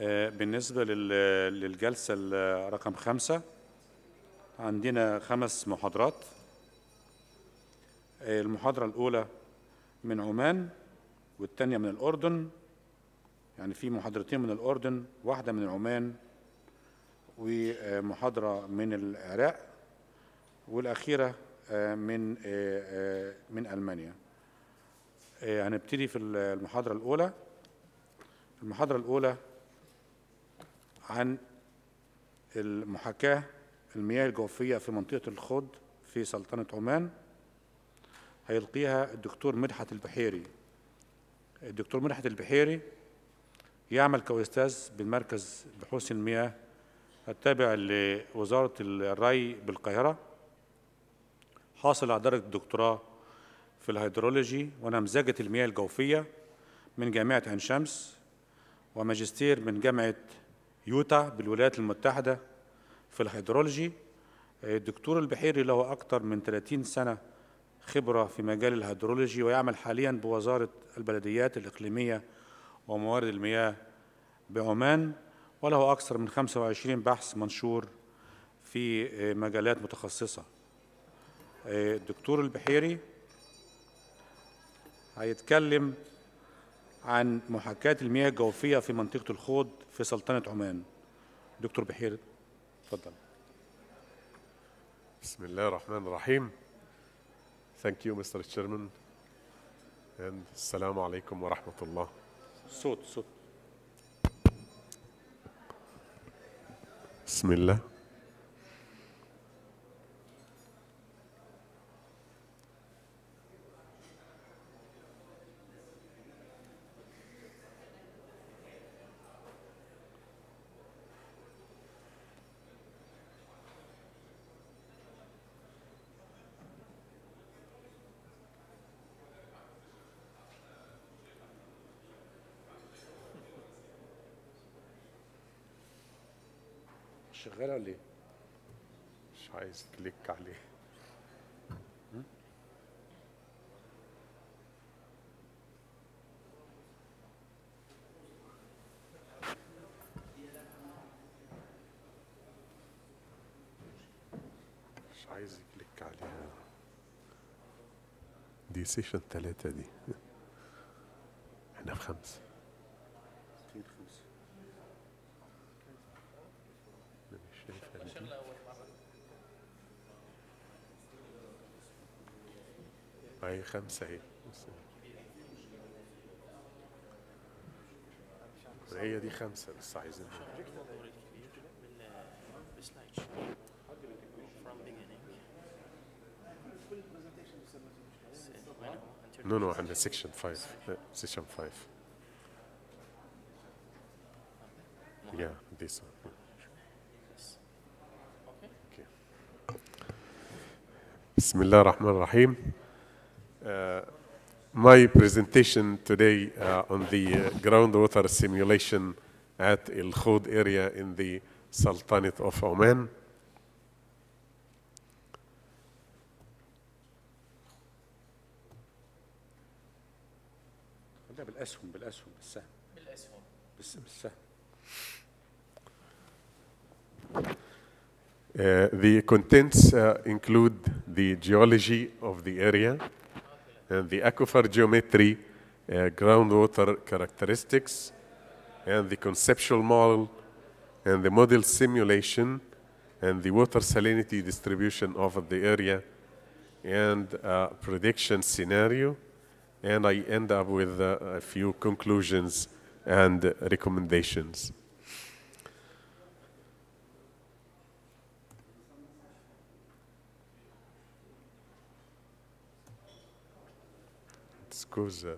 آه، بالنسبة للجلسة رقم خمسة عندنا خمس محاضرات آه، المحاضرة الأولى من عمان والثانية من الأردن يعني في محاضرتين من الأردن واحدة من عمان ومحاضرة من العراق والأخيرة آه، من من ألمانيا هنبتدي في المحاضرة الأولى المحاضرة الأولى عن المحاكاة المياه الجوفية في منطقة الخد في سلطنة عمان هيلقيها الدكتور مدحت البحيري الدكتور مدحت البحيري يعمل كأستاذ بالمركز بحوث المياه التابع لوزارة الري بالقاهرة حاصل على درجة الدكتوراه في الهيدرولوجي ونمذجة المياه الجوفية من جامعة عين شمس وماجستير من جامعة يوتا بالولايات المتحدة في الهيدرولوجي الدكتور البحيري له أكثر من 30 سنة خبرة في مجال الهيدرولوجي ويعمل حاليا بوزارة البلديات الإقليمية وموارد المياه بعمان وله أكثر من 25 بحث منشور في مجالات متخصصة الدكتور البحيري هيتكلم عن محاكاة المياه الجوفية في منطقة الخوض في سلطنة عمان دكتور بحير تفضل بسم الله الرحمن الرحيم Thank you Mr. Chairman and السلام عليكم ورحمة الله صوت صوت بسم الله شغاله ولا ايه؟ مش عايز كليك عليه مش عايز كليك عليها دي سيشن ثلاثة دي خمسة هي هي دي خمسة بس عايزين نو نو احنا سيكشن 5. سيكشن 5. يا دي one. بسم الله الرحمن الرحيم Uh, my presentation today uh, on the uh, groundwater simulation at El area in the Sultanate of Oman. Uh, the contents uh, include the geology of the area, and the aquifer geometry, uh, groundwater characteristics, and the conceptual model, and the model simulation, and the water salinity distribution over the area, and uh, prediction scenario, and I end up with uh, a few conclusions and recommendations. goes, uh,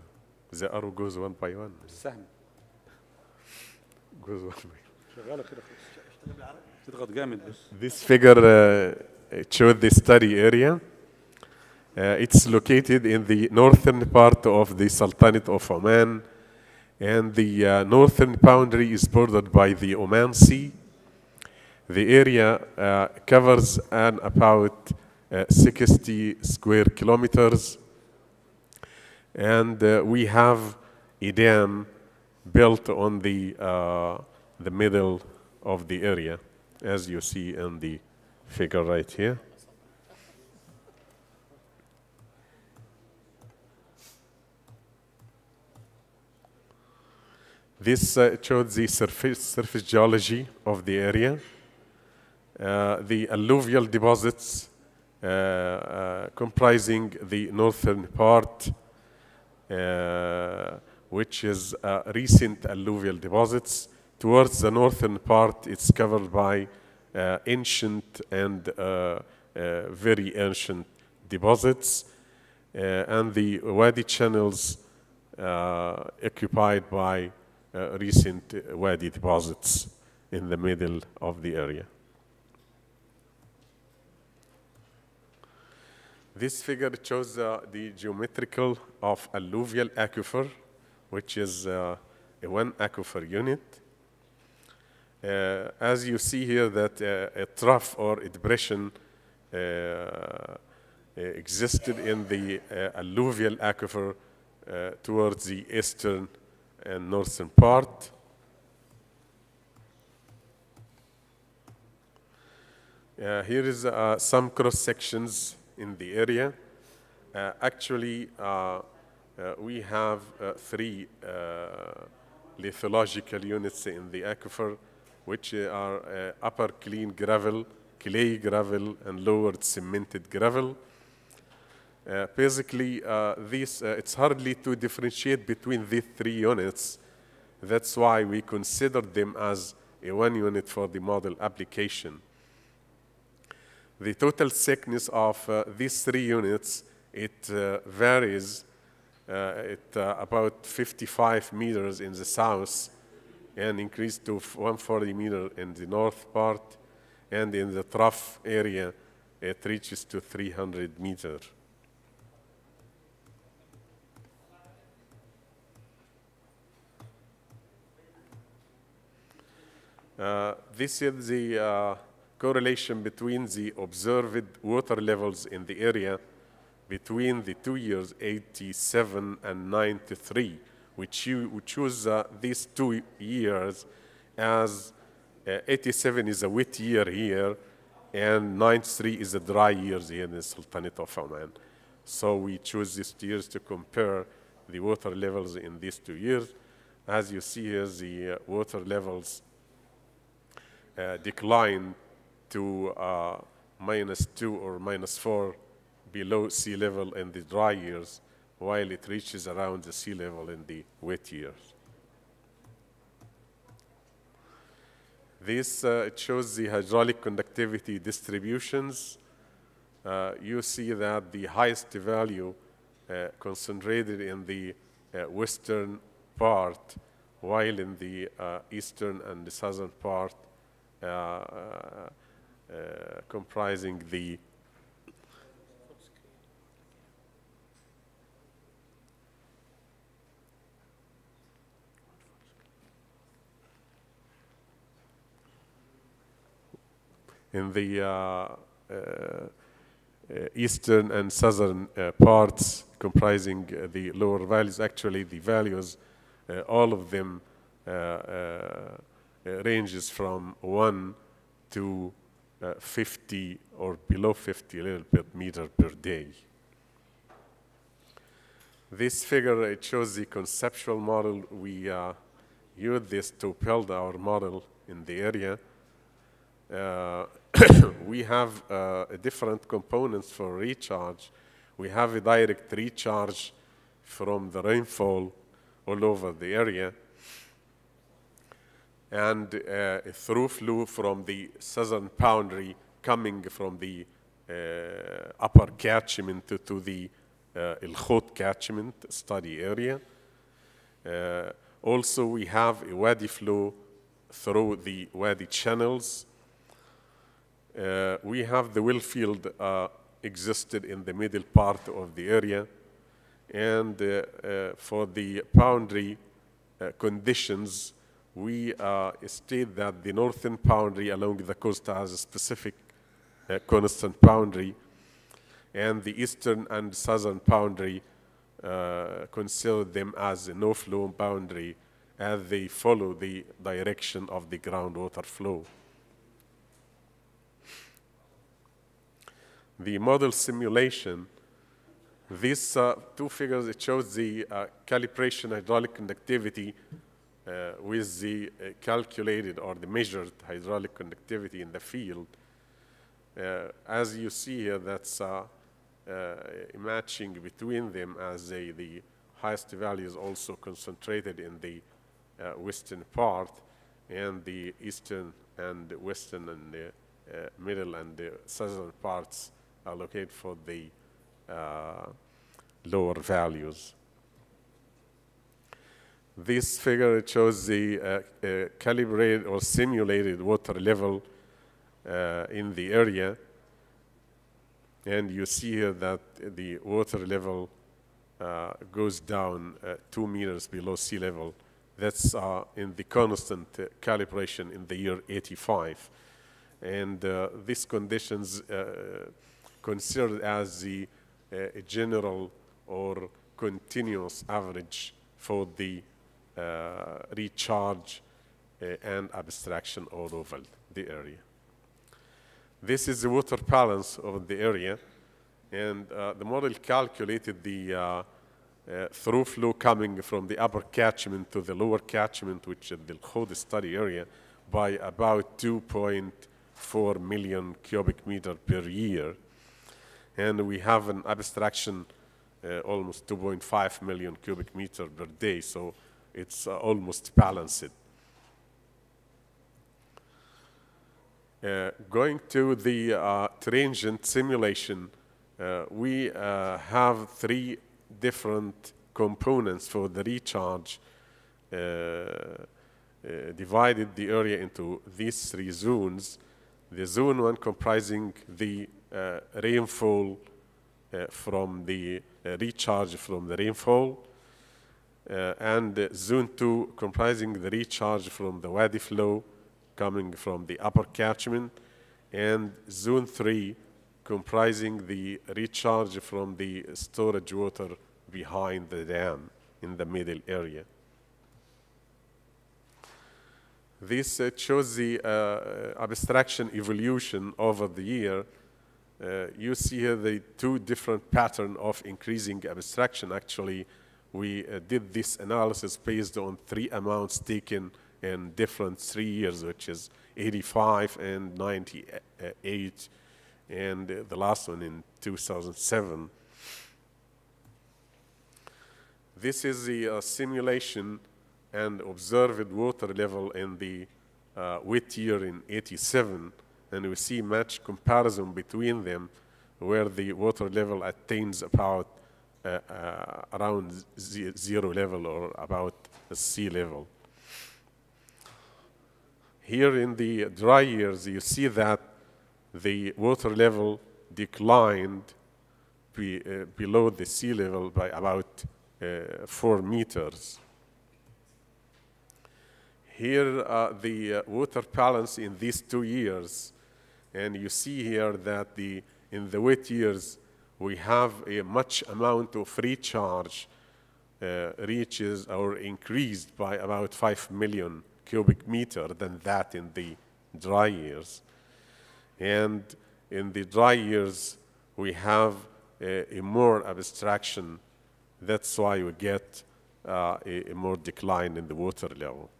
the arrow goes one by one. السهم. goes one by This figure uh, uh, showed the study area. Uh, it's located in the northern part of the Sultanate of Oman, and the uh, northern boundary is bordered by the Oman Sea. The area uh, covers an about uh, 60 square kilometers, and uh, we have EDM built on the, uh, the middle of the area, as you see in the figure right here. This uh, showed the surface, surface geology of the area. Uh, the alluvial deposits uh, uh comprising the northern part uh, which is uh, recent alluvial deposits. Towards the northern part, it's covered by uh, ancient and very ancient deposits. and the wadi channels occupied by recent wadi deposits in the middle of the area. This figure shows uh, the geometrical of alluvial aquifer, which is uh, a one aquifer unit. Uh, as you see here that uh, a trough or a depression uh, uh, existed in the alluvial aquifer towards the eastern and northern part. here is some cross sections in the area. Uh, actually, uh, uh we have uh, three uh, lithological units in the aquifer, which are upper clean gravel, clay gravel, and lower cemented gravel. basically, these, it's hardly to differentiate between these three units. That's why we consider them as a one unit for the model application the total thickness of uh, these three units, it uh, varies at uh, uh, about 55 meters in the south and increased to 140 meters in the north part. And in the trough area, it reaches to 300 meters. Uh, this is the uh, correlation between the observed water levels in the area between the two years 87 and 93. We, we choose uh, these two years as uh, 87 is a wet year here and 93 is a dry year here in the Sultanate of Oman. So we choose these years to compare the water levels in these two years. As you see here, the uh, water levels uh, declined to uh, minus 2 or minus 4 below sea level in the dry years, while it reaches around the sea level in the wet years. This uh, shows the hydraulic conductivity distributions. Uh, you see that the highest value uh, concentrated in the uh, western part, while in the uh, eastern and the southern part, uh, uh, comprising the in the uh, uh, eastern and southern uh, parts comprising uh, the lower values. Actually, the values, uh, all of them ranges from 1 to uh, 50 or below 50 little per meter per day. This figure, it shows the conceptual model. We uh, used this to build our model in the area. Uh, we have uh, different components for recharge. We have a direct recharge from the rainfall all over the area and uh, through flow from the southern boundary coming from the uh, upper catchment to, the uh, El catchment study area. Uh, also, we have a wadi flow through the wadi channels. Uh, we have the well field uh, existed in the middle part of the area. And uh, for the boundary conditions, we uh, state that the northern boundary along the coast has a specific uh, constant boundary, and the eastern and southern boundary uh, consider them as a no-flow boundary as they follow the direction of the groundwater flow. The model simulation, these uh, two figures, it shows the uh, calibration hydraulic conductivity uh, with the uh, calculated or the measured hydraulic conductivity in the field. Uh, as you see here, that's matching between them as they, the highest value is also concentrated in the western part and the eastern and western and the uh, middle and the southern parts are located for the uh, lower values. This figure shows the uh, uh, calibrated or simulated water level uh, in the area. And you see here that the water level uh, goes down uh, two meters below sea level. That's uh, in the constant calibration in the year 85. And these conditions considered as the general or continuous average for the uh, recharge uh, and abstraction all over the area. This is the water balance of the area, and uh, the model calculated the through flow coming from the upper catchment to the lower catchment, which is the whole study area, by about 2.4 million cubic meter per year. And we have an abstraction uh, almost 2.5 million cubic meter per day. So it's uh, almost balanced. Uh, going to the uh, transient simulation, we have three different components for the recharge uh, uh, divided the area into these three zones. The zone one comprising the uh, rainfall from the recharge from the rainfall, uh, and zone two comprising the recharge from the wadi flow coming from the upper catchment, and zone three comprising the recharge from the storage water behind the dam in the middle area. This uh, shows the uh, uh abstraction evolution over the year. Uh, you see here the two different pattern of increasing abstraction actually we uh, did this analysis based on three amounts taken in different three years, which is 85 and 98, and uh, the last one in 2007. This is the uh, simulation and observed water level in the uh, wet year in 87, and we see much comparison between them, where the water level attains about uh, uh, around zero level or about sea level. Here in the dry years, you see that the water level declined be, uh, below the sea level by about uh, four meters. Here uh, the water balance in these two years, and you see here that the, in the wet years, we have a much amount of free charge uh, reaches or increased by about 5 million cubic meter than that in the dry years. And in the dry years, we have a, a more abstraction. That's why we get uh, a, a more decline in the water level.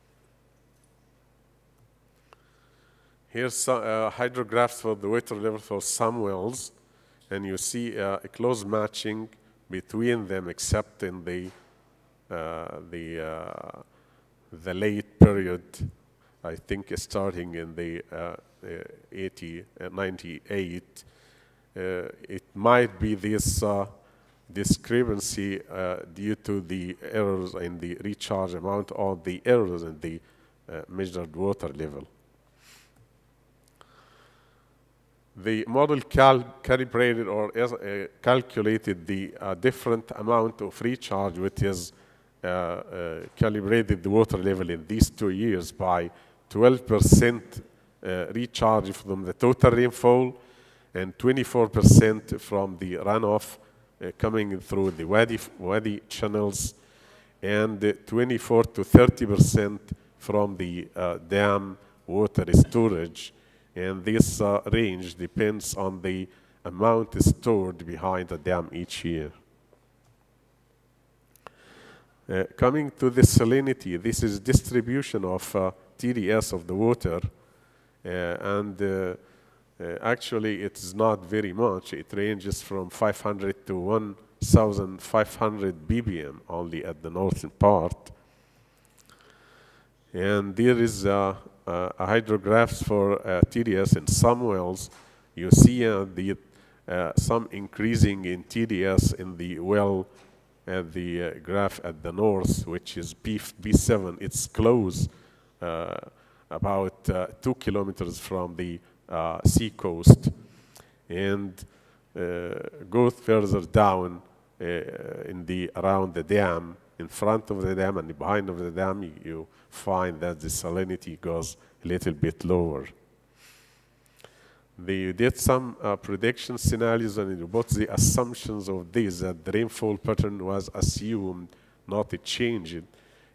Here's some, uh, hydrographs for the water level for some wells and you see a close matching between them except in the, uh, the, uh, the late period, I think starting in the uh, 80, 98, it might be this discrepancy uh, due to the errors in the recharge amount or the errors in the uh, measured water level. the model cal calibrated or uh, calculated the uh, different amount of recharge, which is uh, uh, calibrated the water level in these two years by 12% uh, recharge from the total rainfall and 24% from the runoff uh, coming through the wadi, wadi channels and 24 to 30% from the dam water storage and this uh, range depends on the amount stored behind the dam each year. Uh, coming to the salinity, this is distribution of uh, TDS of the water. Uh, and uh, uh, actually, it's not very much. It ranges from 500 to 1,500 bbm only at the northern part. And there is a uh, hydrographs for uh, TDS in some wells, you see uh, the, uh, some increasing in TDS in the well at the uh, graph at the north, which is B, B7. It's close, uh, about two kilometers from the sea coast. And go further down in the, around the dam, in front of the dam and behind of the dam, you, you find that the salinity goes a little bit lower. They did some uh, prediction scenarios and what the assumptions of this, that the rainfall pattern was assumed, not changed,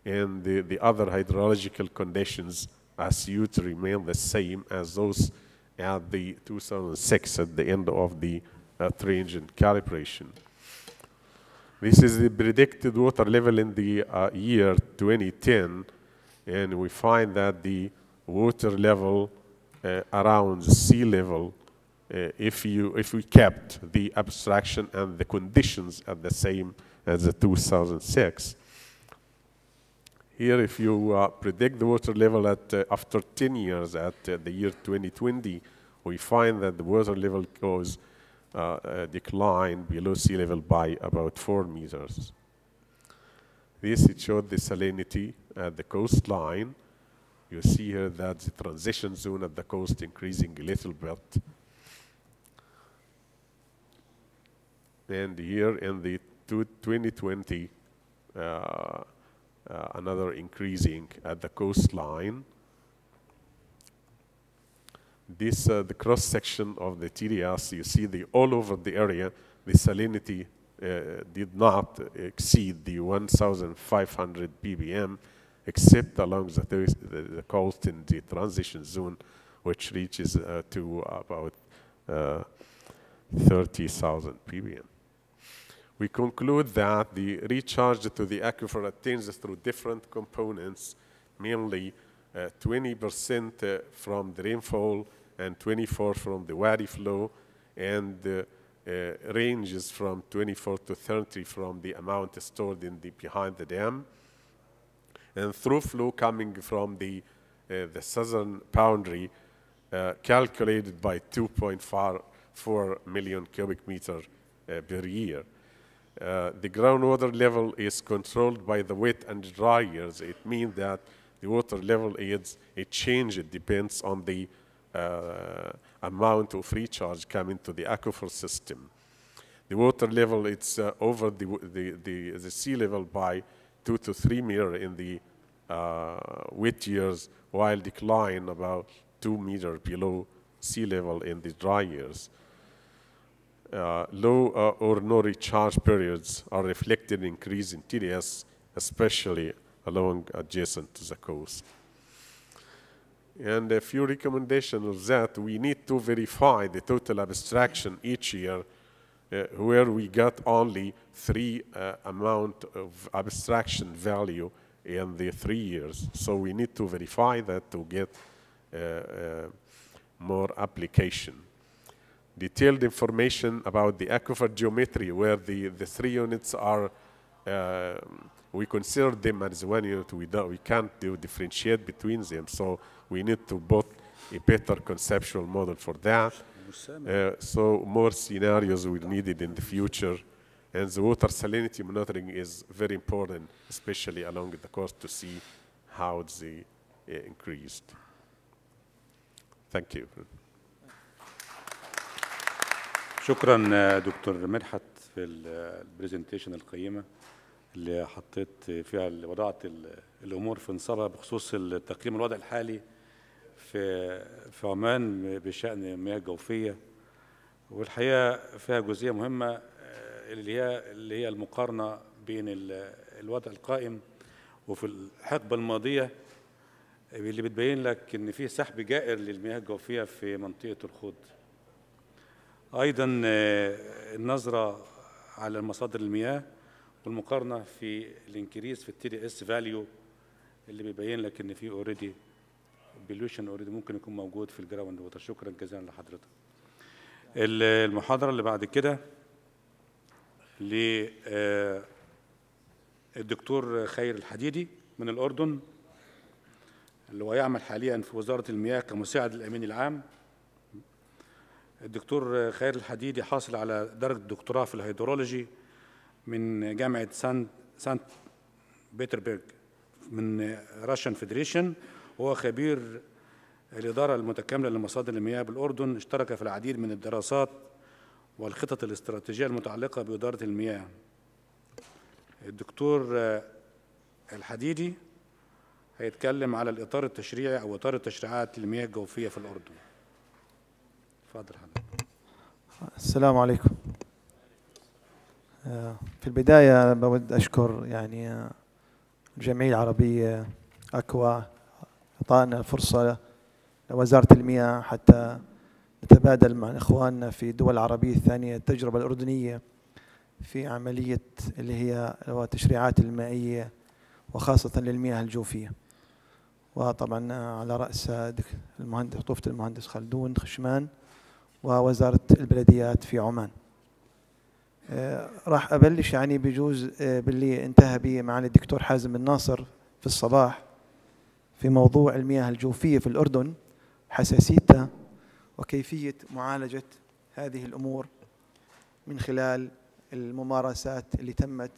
and the, the other hydrological conditions assumed to remain the same as those at the 2006 at the end of the uh, range calibration. This is the predicted water level in the uh, year 2010, and we find that the water level uh, around sea level, uh, if, you, if we kept the abstraction and the conditions at the same as the 2006, here if you uh, predict the water level at, uh, after 10 years at uh, the year 2020, we find that the water level goes uh, uh, decline below sea level by about four meters. This it showed the salinity at the coastline. You see here that the transition zone at the coast increasing a little bit. And here in the 2020, uh, uh, another increasing at the coastline this, uh, the cross section of the TDS, you see the all over the area, the salinity uh, did not exceed the 1,500 ppm, except along the, the, the coast in the transition zone, which reaches uh, to about uh, 30,000 ppm. We conclude that the recharge to the aquifer attains through different components, mainly 20% uh, from the rainfall and 24 from the wadi flow and uh, uh, ranges from 24 to 30 from the amount stored in the behind the dam and through flow coming from the the southern boundary calculated by 2.4 million cubic meter per year. Uh, the groundwater level is controlled by the wet and dry years. It means that the water level is a change. It depends on the uh, amount of recharge coming to the aquifer system. The water level is uh, over the, the, the, the, sea level by two to three meters in the uh, wet years, while decline about two meters below sea level in the dry years. Uh, low uh, or no recharge periods are reflected in increase in TDS, especially along adjacent to the coast. And a few recommendations of that, we need to verify the total abstraction each year uh, where we got only three uh, amount of abstraction value in the three years. So we need to verify that to get uh, uh more application. Detailed information about the aquifer geometry where the, the three units are uh, we consider them as one unit. We, don't, we can't do differentiate between them. So we need to both a better conceptual model for that. Uh, so more scenarios will needed in the future. And the water salinity monitoring is very important, especially along the coast to see how they uh, increased. Thank you. شكرا دكتور مدحت في البرزنتيشن القيمه اللي حطيت فيها اللي وضعت الامور في نصابها بخصوص التقييم الوضع الحالي في في عمان بشان مياه جوفيه والحقيقه فيها جزئيه مهمه آه، اللي هي اللي هي المقارنه بين الوضع القائم وفي الحقبه الماضيه اللي بتبين لك ان في سحب جائر للمياه الجوفيه في منطقه الخوض ايضا آه، النظره على مصادر المياه والمقارنه في الانكريز في التي دي اس فاليو اللي بيبين لك ان في اوريدي بلوشن اوريدي ممكن يكون موجود في الجراوند ووتر شكرا جزيلا لحضرتك المحاضره اللي بعد كده للدكتور آه، خير الحديدي من الاردن اللي هو يعمل حاليا في وزاره المياه كمساعد الامين العام الدكتور خير الحديدي حاصل على درجه دكتوراه في الهيدرولوجي من جامعه سانت سانت بيتربرج من راشن فيدريشن هو خبير الإدارة المتكاملة لمصادر المياه بالأردن اشترك في العديد من الدراسات والخطط الاستراتيجية المتعلقة بإدارة المياه الدكتور الحديدي هيتكلم على الإطار التشريعي أو إطار التشريعات للمياه الجوفية في الأردن اتفضل حضرتك السلام عليكم آه، في البداية بود أشكر يعني الجمعية آه، العربية أكوا أعطانا فرصة لوزارة المياه حتى نتبادل مع إخواننا في الدول العربية الثانية التجربة الأردنية في عملية اللي هي التشريعات المائية وخاصة للمياه الجوفية وطبعا آه، على رأس المهندس طوفة المهندس خلدون خشمان ووزارة البلديات في عمان آه، راح ابلش يعني بجوز آه، باللي انتهى به معالي الدكتور حازم الناصر في الصباح في موضوع المياه الجوفيه في الاردن حساسيتها وكيفيه معالجه هذه الامور من خلال الممارسات اللي تمت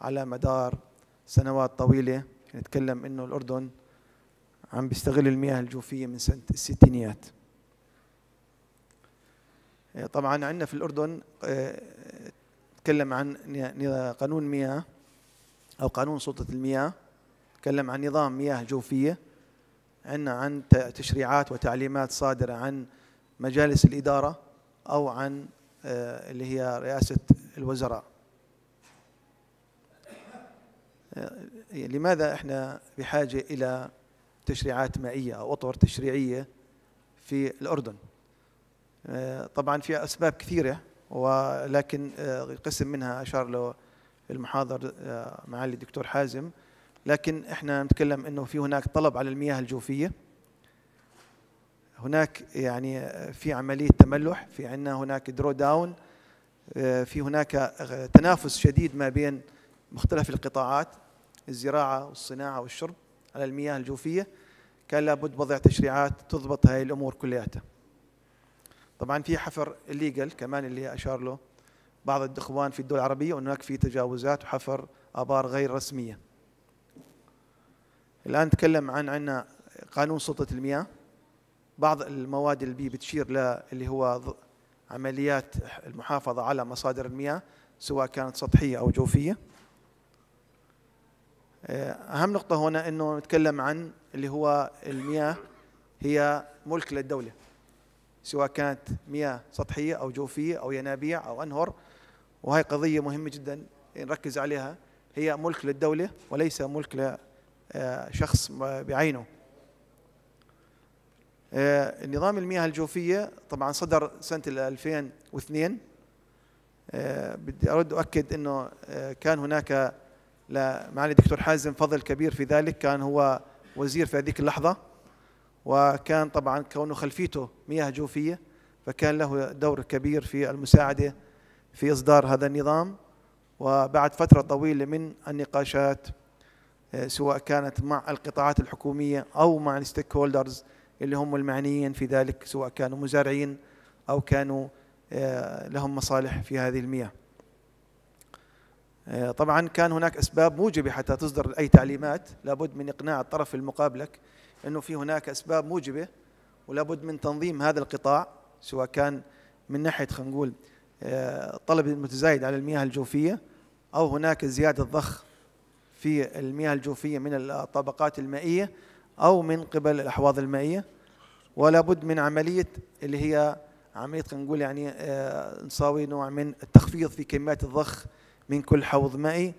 على مدار سنوات طويله نتكلم انه الاردن عم بيستغل المياه الجوفيه من سنه الستينيات آه، طبعا عندنا في الاردن تكلم عن قانون مياه أو قانون سلطة المياه تكلم عن نظام مياه جوفية عندنا عن تشريعات وتعليمات صادرة عن مجالس الإدارة أو عن آه، اللي هي رئاسة الوزراء آه، لماذا احنا بحاجة إلى تشريعات مائية أو أطر تشريعية في الأردن آه، طبعا في أسباب كثيرة ولكن آه، قسم منها اشار له المحاضر آه، معالي الدكتور حازم لكن احنا نتكلم انه في هناك طلب على المياه الجوفيه هناك يعني آه، في عمليه تملح في عندنا هناك درو داون في هناك تنافس شديد ما بين مختلف القطاعات الزراعه والصناعه والشرب على المياه الجوفيه كان لابد وضع تشريعات تضبط هذه الامور كلياتها طبعا في حفر الليجل كمان اللي اشار له بعض الاخوان في الدول العربيه هناك في تجاوزات وحفر ابار غير رسميه الان نتكلم عن عندنا قانون سلطه المياه بعض المواد اللي بتشير ل اللي هو عمليات المحافظه على مصادر المياه سواء كانت سطحيه او جوفيه آه، اهم نقطه هنا انه نتكلم عن اللي هو المياه هي ملك للدوله سواء كانت مياه سطحية أو جوفية أو ينابيع أو أنهر وهي قضية مهمة جدا نركز عليها هي ملك للدولة وليس ملك لشخص آه، بعينه آه، نظام المياه الجوفية طبعا صدر سنة 2002 آه، بدي أرد أؤكد أنه كان هناك لمعالي الدكتور حازم فضل كبير في ذلك كان هو وزير في هذيك اللحظة وكان طبعا كونه خلفيته مياه جوفية فكان له دور كبير في المساعدة في إصدار هذا النظام وبعد فترة طويلة من النقاشات آه، سواء كانت مع القطاعات الحكومية أو مع الستيك هولدرز اللي هم المعنيين في ذلك سواء كانوا مزارعين أو كانوا آه، لهم مصالح في هذه المياه آه، طبعا كان هناك أسباب موجبة حتى تصدر أي تعليمات لابد من إقناع الطرف المقابلك أنه في هناك أسباب موجبة ولا بد من تنظيم هذا القطاع سواء كان من ناحية خلينا نقول آه، طلب متزايد على المياه الجوفية أو هناك زيادة ضخ في المياه الجوفية من الطبقات المائية أو من قبل الأحواض المائية ولا بد من عملية اللي هي عملية خلينا نقول يعني آه، نساوي نوع من التخفيض في كميات الضخ من كل حوض مائي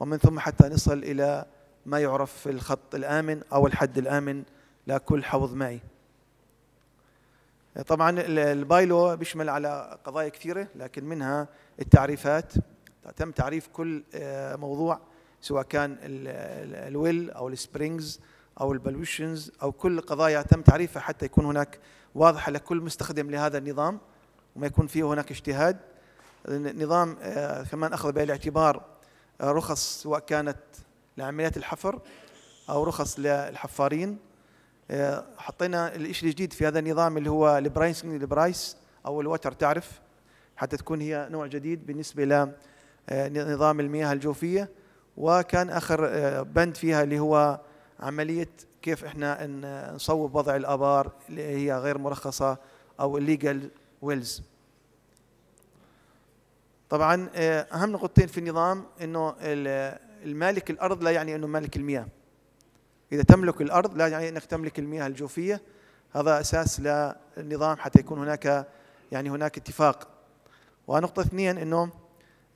ومن ثم حتى نصل إلى ما يعرف في الخط الآمن أو الحد الآمن لكل حوض مائي طبعا البايلو بيشمل على قضايا كثيرة لكن منها التعريفات تم تعريف كل آه، موضوع سواء كان الويل أو السبرينجز أو البلوشنز أو كل قضايا تم تعريفها حتى يكون هناك واضحة لكل مستخدم لهذا النظام وما يكون فيه هناك اجتهاد النظام آه، كمان أخذ بعين الاعتبار آه، رخص سواء كانت لعمليات الحفر او رخص للحفارين آه، حطينا الشيء الجديد في هذا النظام اللي هو البرايسنج البرايس او الوتر تعرف حتى تكون هي نوع جديد بالنسبه لنظام آه، المياه الجوفيه وكان اخر آه، بند فيها اللي هو عمليه كيف احنا نصوب وضع الابار اللي هي غير مرخصه او الليجل ويلز طبعا اهم نقطتين في النظام انه المالك الارض لا يعني انه مالك المياه اذا تملك الارض لا يعني انك تملك المياه الجوفيه هذا اساس للنظام حتى يكون هناك يعني هناك اتفاق ونقطه اثنين انه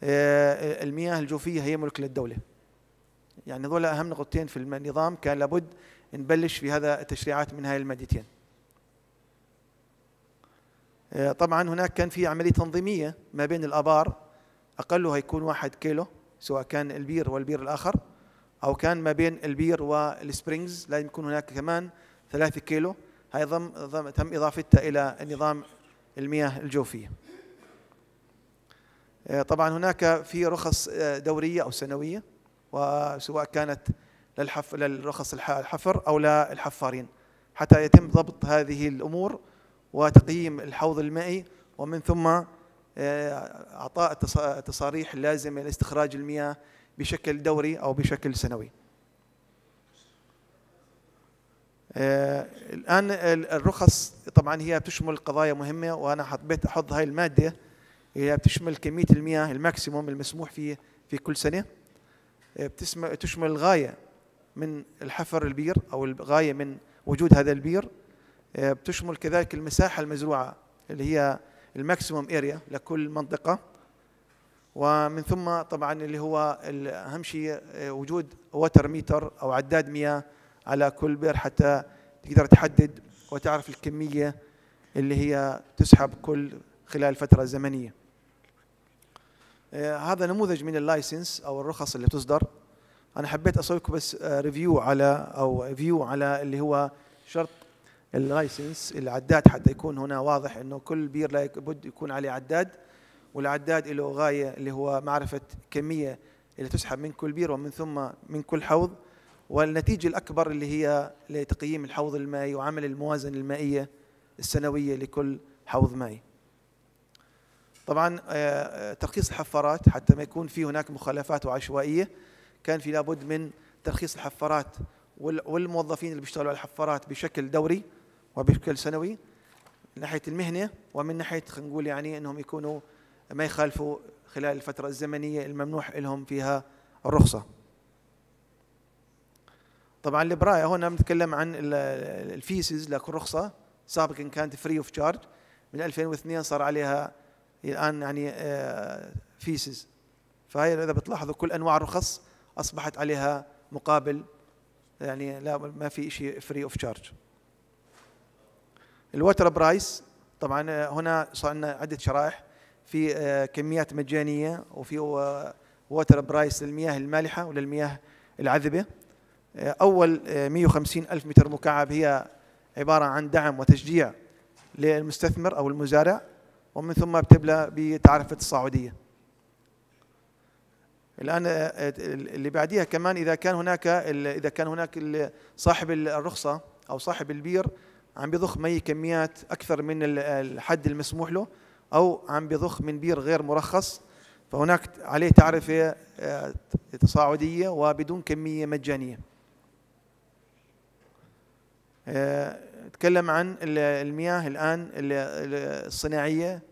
آه، المياه الجوفيه هي ملك للدوله يعني هذول اهم نقطتين في النظام كان لابد نبلش في هذا التشريعات من هاي المادتين آه، طبعا هناك كان في عمليه تنظيميه ما بين الابار اقلها يكون واحد كيلو سواء كان البير والبير الآخر أو كان ما بين البير والسبرينجز لازم يكون هناك كمان ثلاثة كيلو هاي ضم تم إضافتها إلى نظام المياه الجوفية آه، طبعا هناك في رخص آه، دورية أو سنوية وسواء كانت للحف للرخص الحفر أو للحفارين حتى يتم ضبط هذه الأمور وتقييم الحوض المائي ومن ثم آه، اعطاء التصاريح اللازمه لاستخراج المياه بشكل دوري او بشكل سنوي. آه، الان الرخص طبعا هي بتشمل قضايا مهمه وانا حبيت احط هاي الماده هي بتشمل كميه المياه الماكسيموم المسموح فيه في كل سنه آه، تشمل الغايه من الحفر البير او الغايه من وجود هذا البير بتشمل كذلك المساحه المزروعه اللي هي الماكسيموم اريا لكل منطقه ومن ثم طبعا اللي هو اهم شيء آه، وجود ووتر ميتر او عداد مياه على كل بئر حتى تقدر تحدد وتعرف الكميه اللي هي تسحب كل خلال فتره زمنيه. آه، هذا نموذج من اللايسنس او الرخص اللي تصدر. انا حبيت اسوي لكم بس ريفيو آه، على او فيو على اللي هو شرط اللايسنس العداد حتى يكون هنا واضح انه كل بير لابد يكون عليه عداد والعداد له غايه اللي هو معرفه كميه اللي تسحب من كل بير ومن ثم من كل حوض والنتيجه الاكبر اللي هي لتقييم الحوض المائي وعمل الموازنه المائيه السنويه لكل حوض مائي. طبعا آه، ترخيص الحفارات حتى ما يكون في هناك مخالفات وعشوائيه كان في لابد من ترخيص الحفارات والموظفين اللي بيشتغلوا على الحفارات بشكل دوري وبشكل سنوي من ناحيه المهنه ومن ناحيه خلينا نقول يعني انهم يكونوا ما يخالفوا خلال الفتره الزمنيه الممنوح لهم فيها الرخصه. طبعا البرايه هنا بنتكلم عن الفيسز لكل رخصه سابقا كانت فري اوف تشارج من 2002 صار عليها الان يعني فيسز آه، فهي اذا بتلاحظوا كل انواع الرخص اصبحت عليها مقابل يعني لا ما في شيء فري اوف تشارج الوتر برايس طبعا آه، هنا صار لنا عده شرائح في آه، كميات مجانيه وفي آه، ووتر برايس للمياه المالحه وللمياه العذبه اول 150 الف متر مكعب هي عباره عن دعم وتشجيع للمستثمر او المزارع ومن ثم بتبلى بتعرفه الصعوديه الان اللي بعديها كمان اذا كان هناك اذا كان هناك صاحب الرخصه او صاحب البير عم بيضخ مي كميات اكثر من الحد المسموح له او عم بيضخ من بير غير مرخص فهناك عليه تعرفه آه، تصاعديه وبدون كميه مجانيه نتكلم آه، عن المياه الآن الصناعية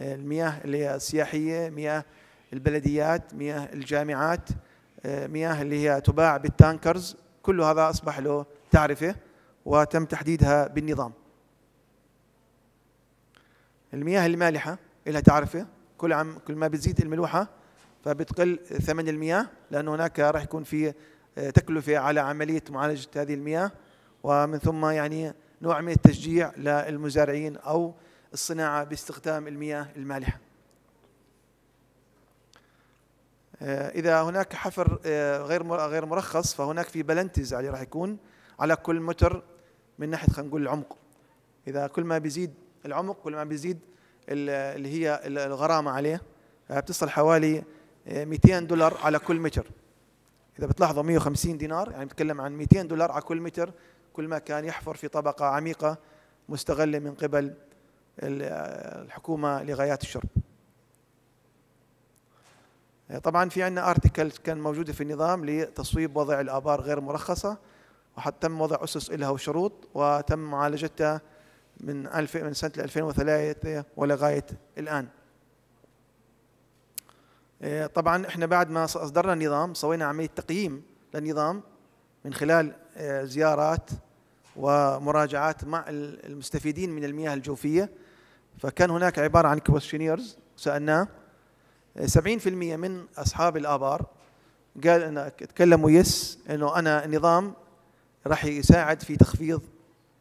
آه، المياه اللي هي السياحية مياه البلديات مياه الجامعات مياه اللي هي تباع بالتانكرز كل هذا أصبح له تعرفة وتم تحديدها بالنظام المياه المالحة لها تعرفة كل عام كل ما بتزيد الملوحة فبتقل ثمن المياه لأن هناك راح يكون في آه، تكلفة على عملية معالجة هذه المياه ومن ثم يعني نوع من التشجيع للمزارعين أو الصناعة باستخدام المياه المالحة آه، إذا هناك حفر آه، غير غير مرخص فهناك في بلنتز عليه يعني راح يكون على كل متر من ناحيه خلينا نقول العمق اذا كل ما بيزيد العمق كل ما بيزيد اللي هي الغرامه عليه آه، بتصل حوالي 200 آه، دولار على كل متر اذا بتلاحظوا 150 دينار يعني بتكلم عن 200 دولار على كل متر كل ما كان يحفر في طبقه عميقه مستغله من قبل آه، الحكومه لغايات الشرب طبعا في عندنا ارتكل كان موجوده في النظام لتصويب وضع الابار غير مرخصه وتم وضع أسس لها وشروط وتم معالجتها من ألف من سنة 2003 ولغاية الآن إيه، طبعا احنا بعد ما اصدرنا النظام سوينا عمليه تقييم للنظام من خلال إيه، زيارات ومراجعات مع المستفيدين من المياه الجوفيه فكان هناك عباره عن كويشنيرز سالناه 70% إيه، من اصحاب الابار قال أنا تكلموا يس انه انا النظام راح يساعد في تخفيض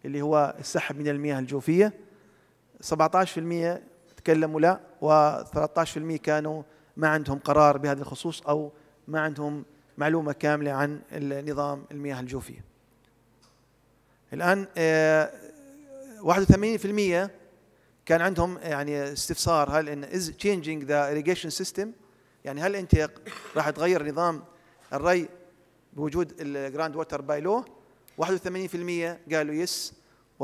اللي هو السحب من المياه الجوفية 17% تكلموا لا و13% كانوا ما عندهم قرار بهذا الخصوص أو ما عندهم معلومة كاملة عن نظام المياه الجوفية الآن 81% آه، كان عندهم يعني استفسار هل ان is changing the irrigation system يعني هل انت راح تغير نظام الري بوجود الجراند ووتر بايلو 81% قالوا يس و19%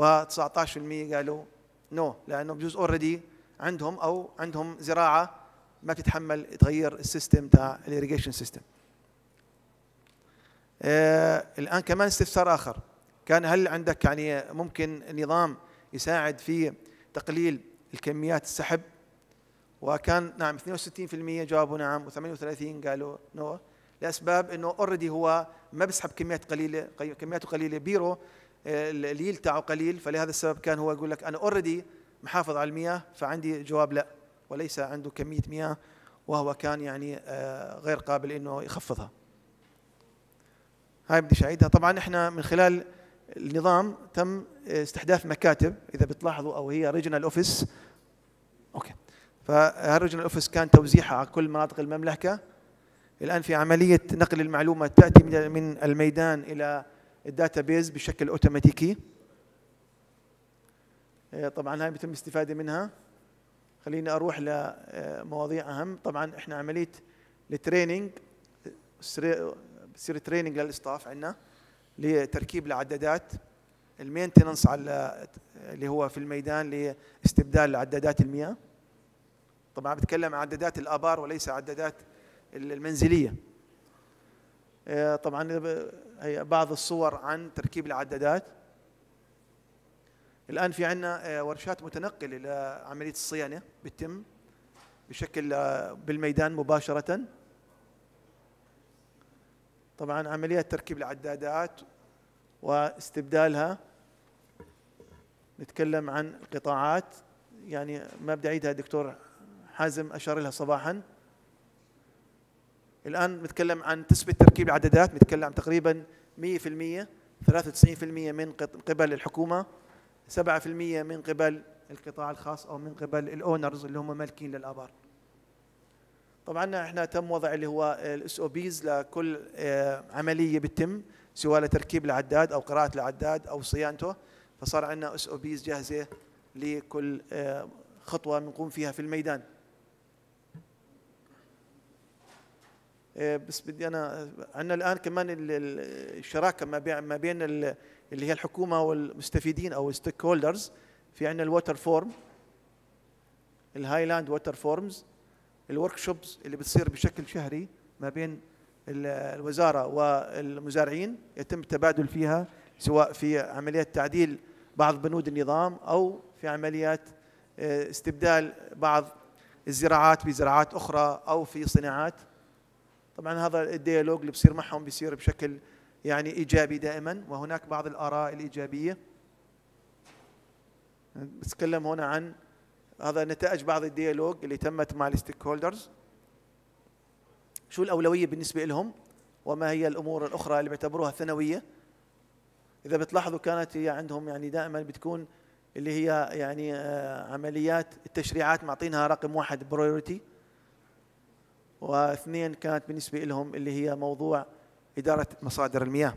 قالوا نو لانه بجوز اوريدي عندهم او عندهم زراعه ما بتتحمل تغير السيستم تاع الاريجيشن آه، سيستم. الان كمان استفسار اخر كان هل عندك يعني ممكن نظام يساعد في تقليل الكميات السحب وكان نعم 62% جاوبوا نعم و38 قالوا نو لاسباب انه اوريدي هو ما بيسحب كميات قليله كمياته قليله بيرو آه، الليل تاعه قليل فلهذا السبب كان هو يقول لك انا اوريدي محافظ على المياه فعندي جواب لا وليس عنده كميه مياه وهو كان يعني آه، غير قابل انه يخفضها هاي بدي اعيدها طبعا احنا من خلال النظام تم استحداث مكاتب اذا بتلاحظوا او هي ريجنال اوفيس اوكي فهالريجنال اوفيس كان توزيعها على كل مناطق المملكه الآن في عملية نقل المعلومة تأتي من الميدان إلى الداتابيز بشكل أوتوماتيكي آه، طبعا هاي بتم الاستفادة منها خليني أروح لمواضيع آه، أهم طبعا إحنا عملية التريننج بصير تريننج للاستاف عندنا لتركيب العدادات المينتننس على اللي هو في الميدان لاستبدال عدادات المياه طبعا بتكلم عن عدادات الآبار وليس عدادات المنزلية آه، طبعا هي بعض الصور عن تركيب العدادات الآن في عندنا آه، ورشات متنقلة لعملية الصيانة بتتم بشكل آه، بالميدان مباشرة طبعا عملية تركيب العدادات واستبدالها نتكلم عن القطاعات يعني ما بدي أعيدها دكتور حازم أشار لها صباحاً الآن نتكلم عن تثبيت تركيب العدادات نتكلم تقريبا 100% 93% من قبل الحكومة 7% من قبل القطاع الخاص أو من قبل الأونرز اللي هم مالكين للآبار طبعا احنا تم وضع اللي هو الاس او بيز لكل آه، عمليه بتتم سواء لتركيب العداد او قراءه العداد او صيانته فصار عندنا اس او بيز جاهزه لكل آه، خطوه بنقوم فيها في الميدان إيه، بس بدي انا عندنا الان كمان الشراكه ما بين ما بين اللي هي الحكومه والمستفيدين او الستيك هولدرز في عندنا الووتر فورم الهايلاند ووتر فورمز الورك شوبس اللي بتصير بشكل شهري ما بين الوزاره والمزارعين يتم التبادل فيها سواء في عمليات تعديل بعض بنود النظام او في عمليات إيه، استبدال بعض الزراعات بزراعات اخرى او في صناعات طبعا هذا الديالوج اللي بصير معهم بيصير بشكل يعني ايجابي دائما وهناك بعض الاراء الايجابيه نتكلم هنا عن هذا نتائج بعض الديالوج اللي تمت مع الستيك هولدرز شو الاولويه بالنسبه لهم وما هي الامور الاخرى اللي بيعتبروها ثانويه اذا بتلاحظوا كانت هي عندهم يعني دائما بتكون اللي هي يعني آه، عمليات التشريعات معطينها رقم واحد برايورتي واثنين كانت بالنسبة لهم اللي هي موضوع إدارة مصادر المياه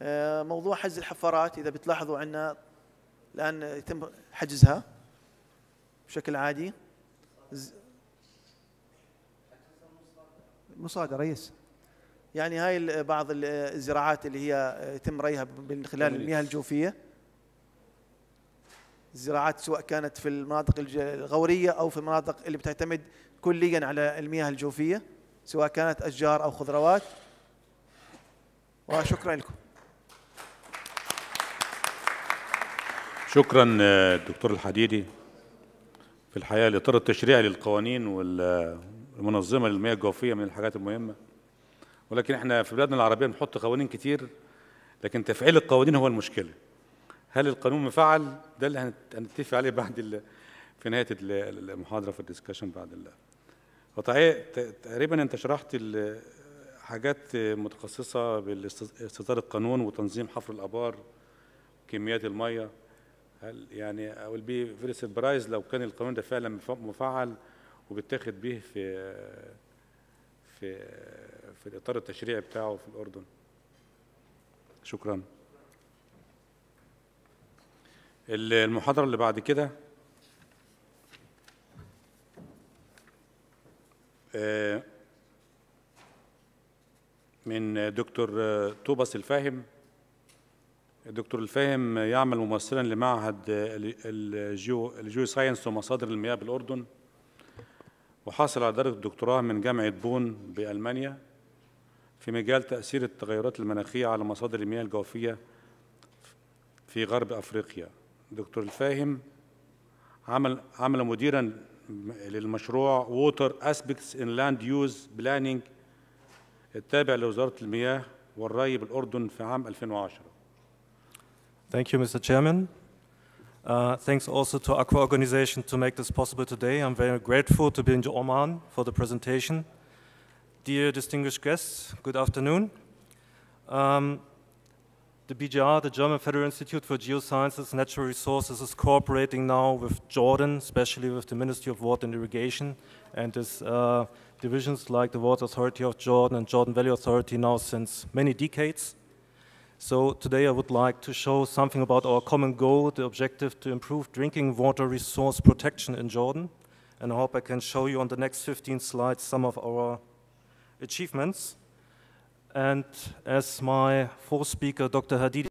آه، موضوع حجز الحفارات إذا بتلاحظوا عندنا الآن يتم حجزها بشكل عادي مصادرة يس يعني هاي بعض الزراعات اللي هي يتم ريها من خلال المياه الجوفية الزراعات سواء كانت في المناطق الغوريه او في المناطق اللي بتعتمد كليا على المياه الجوفيه سواء كانت اشجار او خضروات وشكرا لكم شكرا الدكتور آه، الحديدي في الحقيقه الاطار التشريعي للقوانين والمنظمه للمياه الجوفيه من الحاجات المهمه ولكن احنا في بلادنا العربيه بنحط قوانين كتير لكن تفعيل القوانين هو المشكله هل القانون مفعل ده اللي هنتفق عليه بعد في نهايه المحاضره في الديسكشن بعد ال تقريبا انت شرحت حاجات متخصصه بالاستصدار القانون وتنظيم حفر الابار كميات الميه هل يعني او البي فيري very لو كان القانون ده فعلا مفعل وبيتاخد به في في في الاطار التشريعي بتاعه في الاردن شكرا المحاضرة اللي بعد كده آه، من دكتور توبس الفاهم الدكتور الفاهم يعمل ممثلا لمعهد الجيو, الجيو ساينس ومصادر المياه بالأردن وحصل على درجة الدكتوراه من جامعة بون بألمانيا في مجال تأثير التغيرات المناخية على مصادر المياه الجوفية في غرب أفريقيا دكتور الفاهم عمل عمل مديرا للمشروع ووتر اسبكتس ان لاند يوز بلاننج التابع لوزاره المياه والري بالاردن في عام 2010 Thank you, Mr. Chairman. Uh, thanks also to Aqua Organization to make this possible today. I'm very grateful to be in Oman for the presentation. Dear distinguished guests, good afternoon. Um, the BGR, the German Federal Institute for Geosciences and Natural Resources, is cooperating now with Jordan, especially with the Ministry of Water and Irrigation, and its uh, divisions like the Water Authority of Jordan and Jordan Valley Authority now since many decades. So today I would like to show something about our common goal, the objective to improve drinking water resource protection in Jordan, and I hope I can show you on the next 15 slides some of our achievements. And as my fourth speaker, Dr. Hadidi.